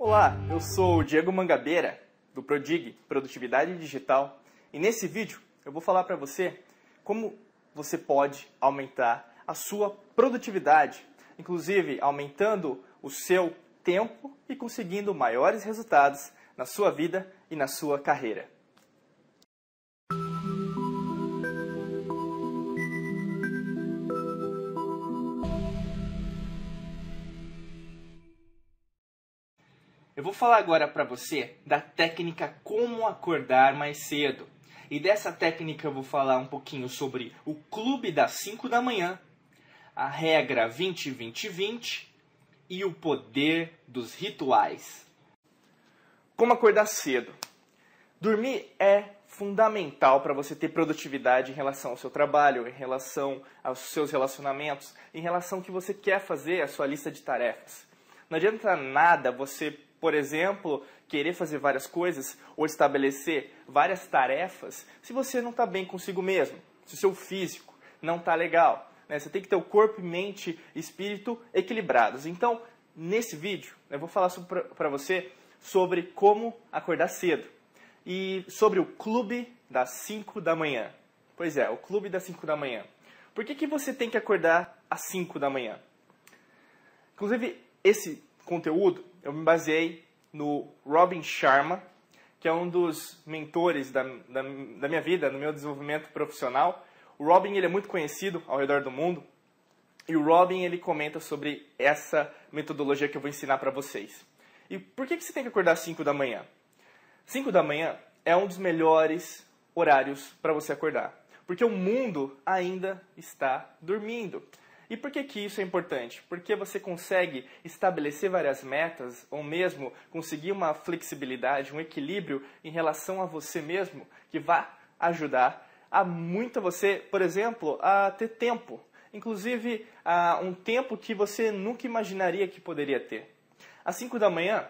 Olá, eu sou o Diego Mangabeira, do Prodig Produtividade Digital, e nesse vídeo eu vou falar para você como você pode aumentar a sua produtividade, inclusive aumentando o seu tempo e conseguindo maiores resultados na sua vida e na sua carreira. Eu vou falar agora para você da técnica como acordar mais cedo. E dessa técnica eu vou falar um pouquinho sobre o clube das 5 da manhã, a regra 20-20-20 e o poder dos rituais. Como acordar cedo? Dormir é fundamental para você ter produtividade em relação ao seu trabalho, em relação aos seus relacionamentos, em relação ao que você quer fazer, a sua lista de tarefas. Não adianta nada você por exemplo, querer fazer várias coisas ou estabelecer várias tarefas se você não está bem consigo mesmo, se o seu físico não está legal. Né? Você tem que ter o corpo, mente e espírito equilibrados. Então, nesse vídeo, eu vou falar para você sobre como acordar cedo e sobre o clube das 5 da manhã. Pois é, o clube das 5 da manhã. Por que, que você tem que acordar às 5 da manhã? Inclusive, esse conteúdo eu me baseei no Robin Sharma, que é um dos mentores da, da, da minha vida, no meu desenvolvimento profissional. O Robin ele é muito conhecido ao redor do mundo e o Robin ele comenta sobre essa metodologia que eu vou ensinar para vocês. E por que, que você tem que acordar às 5 da manhã? 5 da manhã é um dos melhores horários para você acordar, porque o mundo ainda está dormindo. E por que, que isso é importante? Porque você consegue estabelecer várias metas, ou mesmo conseguir uma flexibilidade, um equilíbrio em relação a você mesmo, que vá ajudar a muito você, por exemplo, a ter tempo. Inclusive, a um tempo que você nunca imaginaria que poderia ter. Às 5 da manhã,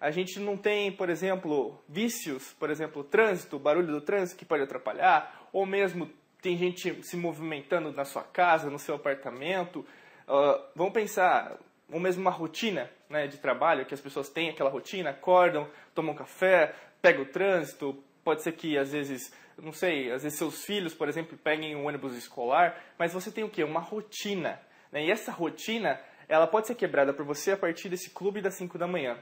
a gente não tem, por exemplo, vícios, por exemplo, trânsito, barulho do trânsito que pode atrapalhar, ou mesmo tem gente se movimentando na sua casa, no seu apartamento. Uh, vamos pensar, ou mesmo uma rotina né, de trabalho, que as pessoas têm aquela rotina, acordam, tomam café, pegam o trânsito, pode ser que às vezes, não sei, às vezes seus filhos, por exemplo, peguem um ônibus escolar, mas você tem o quê? Uma rotina. Né? E essa rotina, ela pode ser quebrada por você a partir desse clube das 5 da manhã.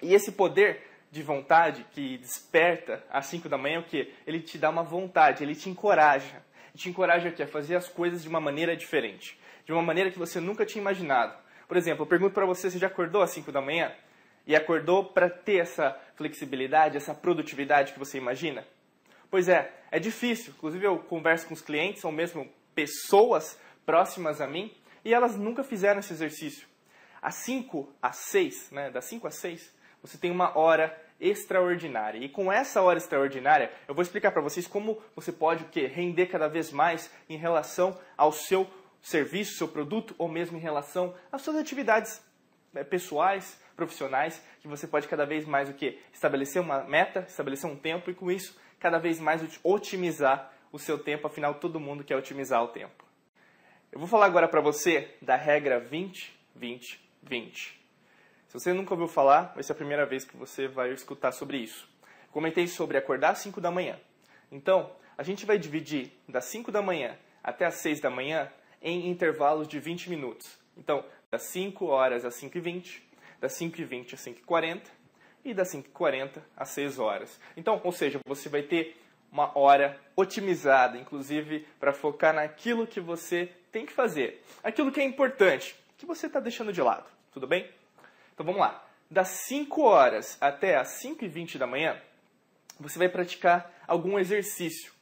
E esse poder de vontade que desperta às 5 da manhã, é o que ele te dá uma vontade, ele te encoraja. Ele te encoraja aqui a fazer as coisas de uma maneira diferente, de uma maneira que você nunca tinha imaginado. Por exemplo, eu pergunto para você, você já acordou às 5 da manhã? E acordou para ter essa flexibilidade, essa produtividade que você imagina? Pois é, é difícil. Inclusive eu converso com os clientes, ou mesmo pessoas próximas a mim, e elas nunca fizeram esse exercício. Às 5 às 6, né, das 5 às 6, você tem uma hora extraordinária. E com essa hora extraordinária, eu vou explicar para vocês como você pode o quê? render cada vez mais em relação ao seu serviço, seu produto ou mesmo em relação às suas atividades né, pessoais, profissionais, que você pode cada vez mais o que estabelecer uma meta, estabelecer um tempo e com isso cada vez mais otimizar o seu tempo, afinal todo mundo quer otimizar o tempo. Eu vou falar agora para você da regra 20 20 20. Se você nunca ouviu falar, vai ser a primeira vez que você vai escutar sobre isso. Comentei sobre acordar às 5 da manhã. Então, a gente vai dividir das 5 da manhã até as 6 da manhã em intervalos de 20 minutos. Então, das 5 horas às 5 e 20, das 5 e 20 às 5 e 40 e das 5 e 40 às 6 horas. Então, ou seja, você vai ter uma hora otimizada, inclusive para focar naquilo que você tem que fazer, aquilo que é importante, que você está deixando de lado, tudo bem? Então vamos lá. Das 5 horas até as 5 e 20 da manhã, você vai praticar algum exercício.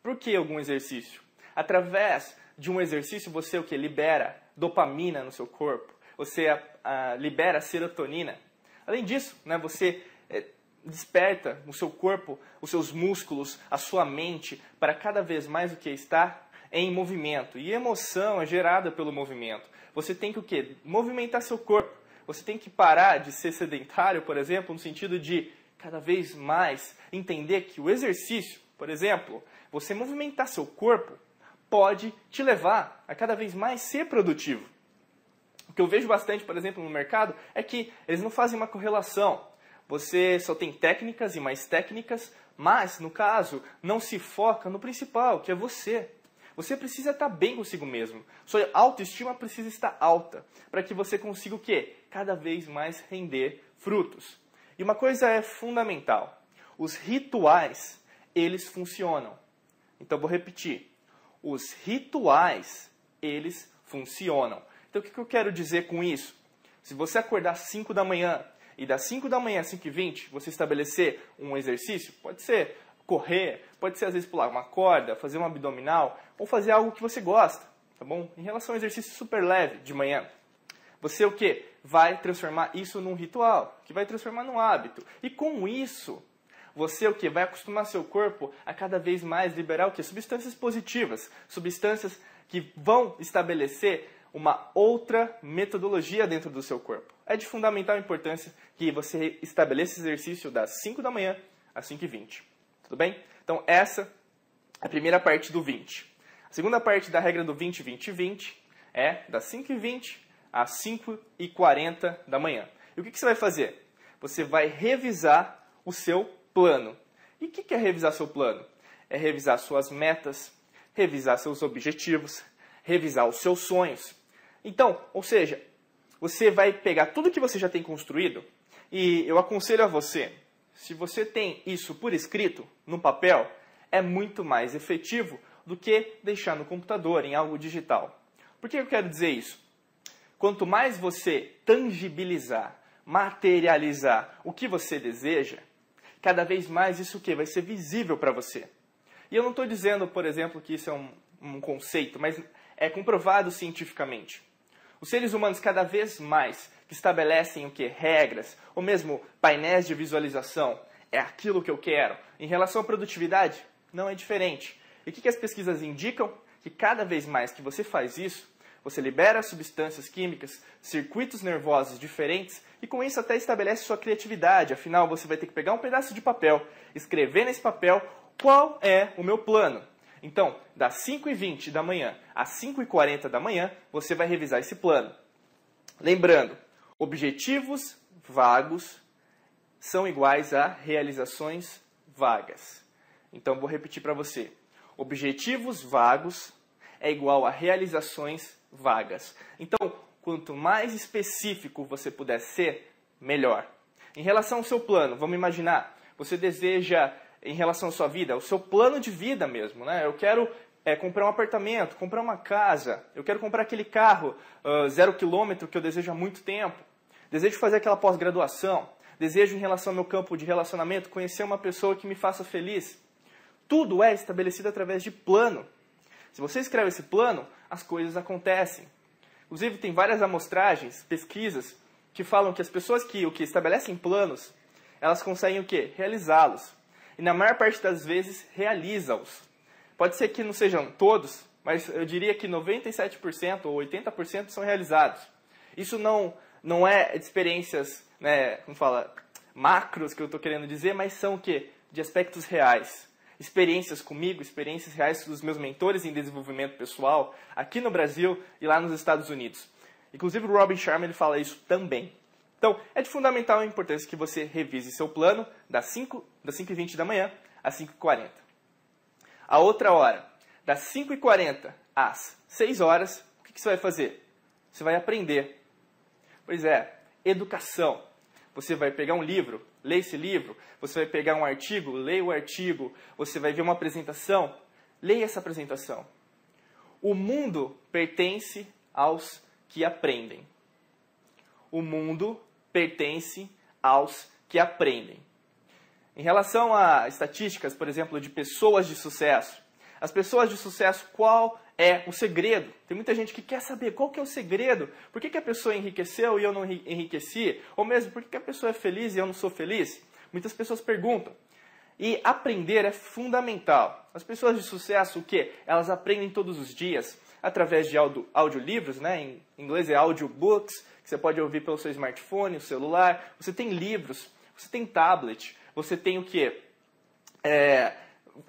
Por que algum exercício? Através de um exercício você o que libera dopamina no seu corpo, você a, ah, a, ah, libera serotonina. Além disso, né, você é, desperta o seu corpo, os seus músculos, a sua mente para cada vez mais o que está em movimento. E emoção é gerada pelo movimento. Você tem que o quê? Movimentar seu corpo. Você tem que parar de ser sedentário, por exemplo, no sentido de cada vez mais entender que o exercício, por exemplo, você movimentar seu corpo, pode te levar a cada vez mais ser produtivo. O que eu vejo bastante, por exemplo, no mercado é que eles não fazem uma correlação. Você só tem técnicas e mais técnicas, mas, no caso, não se foca no principal, que é você. Você precisa estar bem consigo mesmo. Sua autoestima precisa estar alta para que você consiga o quê? Cada vez mais render frutos. E uma coisa é fundamental. Os rituais, eles funcionam. Então vou repetir. Os rituais, eles funcionam. Então o que eu quero dizer com isso? Se você acordar às 5 da manhã e das 5 da manhã às 5 e 20 você estabelecer um exercício, pode ser correr, Pode ser, às vezes, pular uma corda, fazer um abdominal ou fazer algo que você gosta, tá bom? Em relação ao exercício super leve de manhã, você o que? Vai transformar isso num ritual, que vai transformar num hábito. E com isso, você o que? Vai acostumar seu corpo a cada vez mais liberar o que? Substâncias positivas, substâncias que vão estabelecer uma outra metodologia dentro do seu corpo. É de fundamental importância que você estabeleça esse exercício das 5 da manhã às 5h20. Tudo bem? Então, essa é a primeira parte do 20. A segunda parte da regra do 20, 20, 20 é das 5h20 às 5h40 da manhã. E o que, que você vai fazer? Você vai revisar o seu plano. E o que, que é revisar seu plano? É revisar suas metas, revisar seus objetivos, revisar os seus sonhos. Então, ou seja, você vai pegar tudo que você já tem construído e eu aconselho a você se você tem isso por escrito, no papel, é muito mais efetivo do que deixar no computador, em algo digital. Por que eu quero dizer isso? Quanto mais você tangibilizar, materializar o que você deseja, cada vez mais isso quê? vai ser visível para você. E eu não estou dizendo, por exemplo, que isso é um, um conceito, mas é comprovado cientificamente. Os seres humanos cada vez mais que estabelecem o que? Regras, ou mesmo painéis de visualização. É aquilo que eu quero. Em relação à produtividade, não é diferente. E o que, que as pesquisas indicam? Que cada vez mais que você faz isso, você libera substâncias químicas, circuitos nervosos diferentes e com isso até estabelece sua criatividade. Afinal, você vai ter que pegar um pedaço de papel, escrever nesse papel qual é o meu plano. Então, das 5h20 da manhã às 5h40 da manhã, você vai revisar esse plano. Lembrando, Objetivos vagos são iguais a realizações vagas. Então, vou repetir para você. Objetivos vagos é igual a realizações vagas. Então, quanto mais específico você puder ser, melhor. Em relação ao seu plano, vamos imaginar, você deseja, em relação à sua vida, o seu plano de vida mesmo, né? Eu quero é, comprar um apartamento, comprar uma casa, eu quero comprar aquele carro uh, zero quilômetro que eu desejo há muito tempo. Desejo fazer aquela pós-graduação, desejo em relação ao meu campo de relacionamento conhecer uma pessoa que me faça feliz. Tudo é estabelecido através de plano. Se você escreve esse plano, as coisas acontecem. Inclusive, tem várias amostragens, pesquisas, que falam que as pessoas que o que estabelecem planos, elas conseguem o quê? Realizá-los. E na maior parte das vezes, realizam-os. Pode ser que não sejam todos, mas eu diria que 97% ou 80% são realizados. Isso não não é de experiências, né, como fala, macros que eu estou querendo dizer, mas são o quê? De aspectos reais. Experiências comigo, experiências reais dos meus mentores em desenvolvimento pessoal, aqui no Brasil e lá nos Estados Unidos. Inclusive o Robin Sharma ele fala isso também. Então, é de fundamental importância que você revise seu plano das 5, das 5 e 20 da manhã às 5 e 40. A outra hora, das 5 e 40 às 6 horas, o que, que você vai fazer? Você vai aprender Pois é, educação. Você vai pegar um livro, lê esse livro. Você vai pegar um artigo, lê o artigo. Você vai ver uma apresentação, leia essa apresentação. O mundo pertence aos que aprendem. O mundo pertence aos que aprendem. Em relação a estatísticas, por exemplo, de pessoas de sucesso, as pessoas de sucesso, qual é o segredo. Tem muita gente que quer saber qual que é o segredo. Por que, que a pessoa enriqueceu e eu não enriqueci? Ou mesmo, por que, que a pessoa é feliz e eu não sou feliz? Muitas pessoas perguntam. E aprender é fundamental. As pessoas de sucesso, o quê? Elas aprendem todos os dias através de audio, audiolivros, né? em inglês é audiobooks, que você pode ouvir pelo seu smartphone, o celular. Você tem livros, você tem tablet, você tem o quê? É,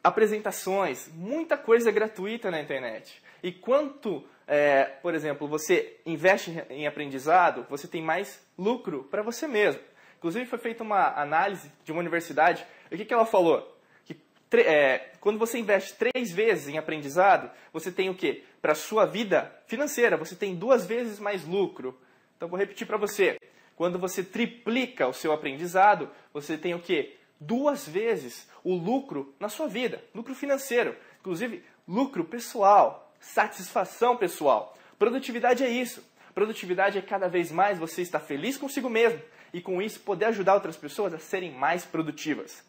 apresentações, muita coisa gratuita na internet. E quanto, é, por exemplo, você investe em aprendizado, você tem mais lucro para você mesmo. Inclusive, foi feita uma análise de uma universidade. E o que, que ela falou? Que é, quando você investe três vezes em aprendizado, você tem o quê? Para a sua vida financeira, você tem duas vezes mais lucro. Então, vou repetir para você. Quando você triplica o seu aprendizado, você tem o quê? duas vezes o lucro na sua vida, lucro financeiro, inclusive lucro pessoal, satisfação pessoal. Produtividade é isso. Produtividade é cada vez mais você estar feliz consigo mesmo e com isso poder ajudar outras pessoas a serem mais produtivas.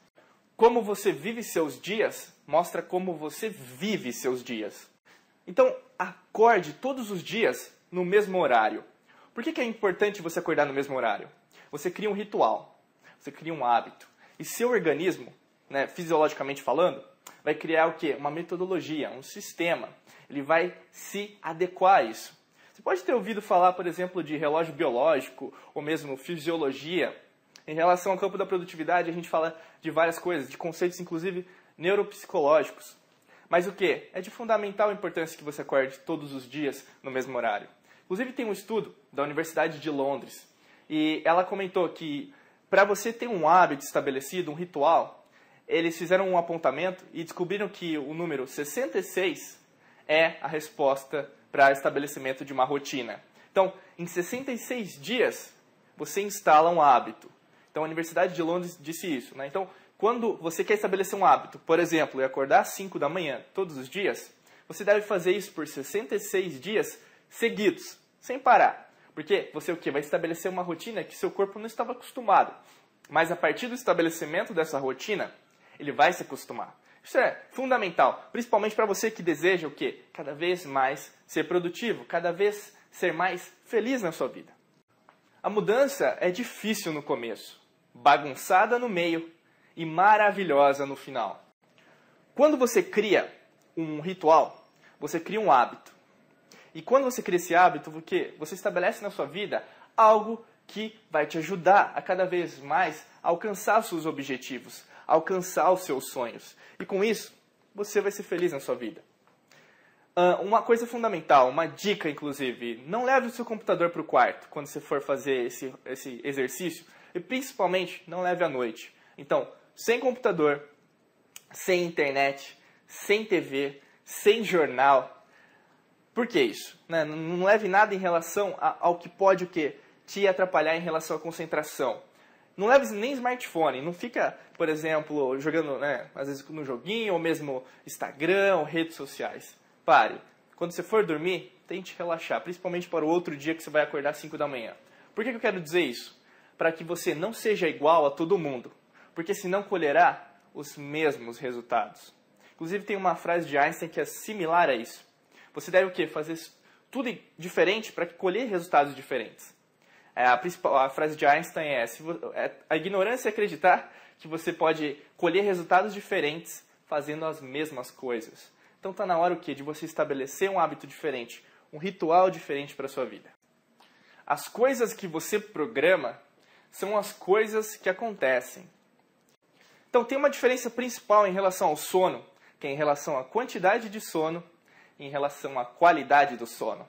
Como você vive seus dias mostra como você vive seus dias. Então, acorde todos os dias no mesmo horário. Por que, que é importante você acordar no mesmo horário? Você cria um ritual, você cria um hábito. E seu organismo, né, fisiologicamente falando, vai criar o quê? Uma metodologia, um sistema. Ele vai se adequar a isso. Você pode ter ouvido falar, por exemplo, de relógio biológico ou mesmo fisiologia. Em relação ao campo da produtividade, a gente fala de várias coisas, de conceitos inclusive neuropsicológicos. Mas o que? É de fundamental importância que você acorde todos os dias no mesmo horário. Inclusive tem um estudo da Universidade de Londres e ela comentou que para você ter um hábito estabelecido, um ritual, eles fizeram um apontamento e descobriram que o número 66 é a resposta para estabelecimento de uma rotina. Então, em 66 dias, você instala um hábito. Então, a Universidade de Londres disse isso. Né? Então, quando você quer estabelecer um hábito, por exemplo, e acordar às 5 da manhã todos os dias, você deve fazer isso por 66 dias seguidos, sem parar. Porque você o quê? Vai estabelecer uma rotina que seu corpo não estava acostumado. Mas a partir do estabelecimento dessa rotina, ele vai se acostumar. Isso é fundamental, principalmente para você que deseja o quê? Cada vez mais ser produtivo, cada vez ser mais feliz na sua vida. A mudança é difícil no começo, bagunçada no meio e maravilhosa no final. Quando você cria um ritual, você cria um hábito. E quando você cria esse hábito, porque você estabelece na sua vida algo que vai te ajudar a cada vez mais alcançar os seus objetivos, alcançar os seus sonhos. E com isso, você vai ser feliz na sua vida. Ah, uma coisa fundamental, uma dica inclusive, não leve o seu computador para o quarto quando você for fazer esse, esse exercício e principalmente não leve à noite. Então, sem computador, sem internet, sem TV, sem jornal, por que isso? Né? Não, leve nada em relação a, ao que pode o quê? te atrapalhar em relação à concentração. Não leve nem smartphone, não fica, por exemplo, jogando, né, às vezes no joguinho, ou mesmo Instagram, ou redes sociais. Pare. Quando você for dormir, tente relaxar, principalmente para o outro dia que você vai acordar às 5 da manhã. Por que, que eu quero dizer isso? Para que você não seja igual a todo mundo, porque senão colherá os mesmos resultados. Inclusive tem uma frase de Einstein que é similar a isso. Você deve o quê? Fazer tudo diferente para colher resultados diferentes. É, a, principal, a frase de Einstein é, é, a ignorância é acreditar que você pode colher resultados diferentes fazendo as mesmas coisas. Então está na hora o quê? De você estabelecer um hábito diferente, um ritual diferente para a sua vida. As coisas que você programa são as coisas que acontecem. Então tem uma diferença principal em relação ao sono, que é em relação à quantidade de sono em relação à qualidade do sono.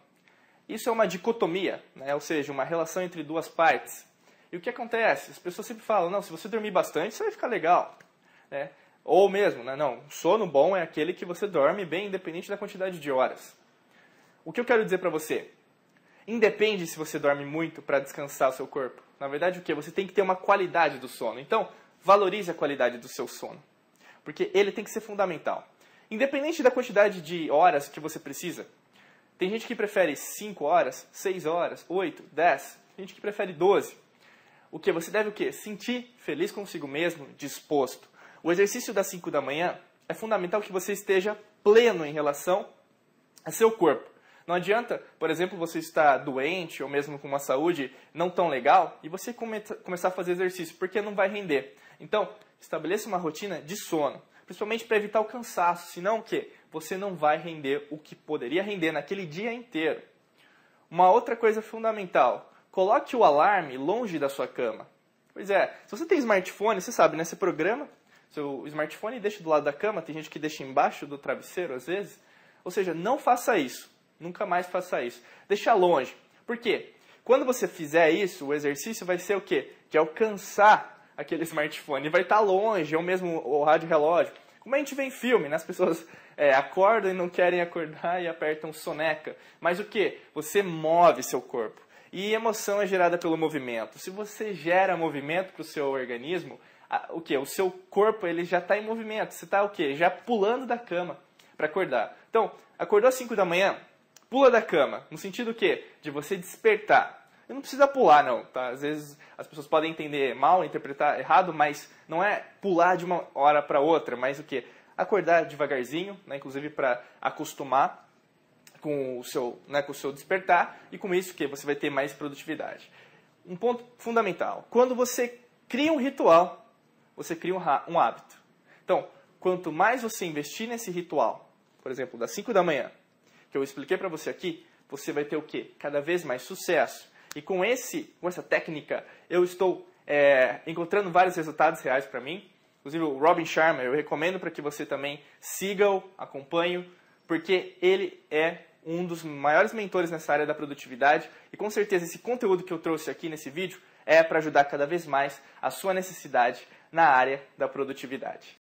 Isso é uma dicotomia, né? ou seja, uma relação entre duas partes. E o que acontece? As pessoas sempre falam, não, se você dormir bastante, você vai ficar legal. Né? Ou mesmo, né? não, sono bom é aquele que você dorme bem, independente da quantidade de horas. O que eu quero dizer para você? Independe se você dorme muito para descansar o seu corpo. Na verdade, o que? Você tem que ter uma qualidade do sono. Então, valorize a qualidade do seu sono. Porque ele tem que ser fundamental. Independente da quantidade de horas que você precisa, tem gente que prefere 5 horas, 6 horas, 8, 10, tem gente que prefere 12. O que você deve o quê? Sentir feliz consigo mesmo, disposto. O exercício das 5 da manhã é fundamental que você esteja pleno em relação a seu corpo. Não adianta, por exemplo, você estar doente ou mesmo com uma saúde não tão legal e você começar a fazer exercício, porque não vai render. Então, estabeleça uma rotina de sono principalmente para evitar o cansaço, senão o quê? Você não vai render o que poderia render naquele dia inteiro. Uma outra coisa fundamental, coloque o alarme longe da sua cama. Pois é, se você tem smartphone, você sabe, né? Você programa seu smartphone e deixa do lado da cama, tem gente que deixa embaixo do travesseiro às vezes. Ou seja, não faça isso. Nunca mais faça isso. Deixa longe. Por quê? Quando você fizer isso, o exercício vai ser o quê? De alcançar aquele smartphone. E vai estar tá longe, é ou mesmo o rádio relógio. Como a gente vê em filme, né? as pessoas é, acordam e não querem acordar e apertam soneca. Mas o que? Você move seu corpo. E emoção é gerada pelo movimento. Se você gera movimento para o seu organismo, a, o que? O seu corpo ele já está em movimento. Você está o que? Já pulando da cama para acordar. Então, acordou às 5 da manhã, pula da cama. No sentido que? De você despertar você não precisa pular, não. Tá? Às vezes as pessoas podem entender mal, interpretar errado, mas não é pular de uma hora para outra, mas o que? Acordar devagarzinho, né? inclusive para acostumar com o seu, né, com o seu despertar e com isso que você vai ter mais produtividade. Um ponto fundamental: quando você cria um ritual, você cria um, hábito. Então, quanto mais você investir nesse ritual, por exemplo, das 5 da manhã, que eu expliquei para você aqui, você vai ter o quê? Cada vez mais sucesso. E com, esse, com essa técnica, eu estou é, encontrando vários resultados reais para mim. Inclusive, o Robin Sharma, eu recomendo para que você também siga, acompanhe, porque ele é um dos maiores mentores nessa área da produtividade. E com certeza, esse conteúdo que eu trouxe aqui nesse vídeo é para ajudar cada vez mais a sua necessidade na área da produtividade.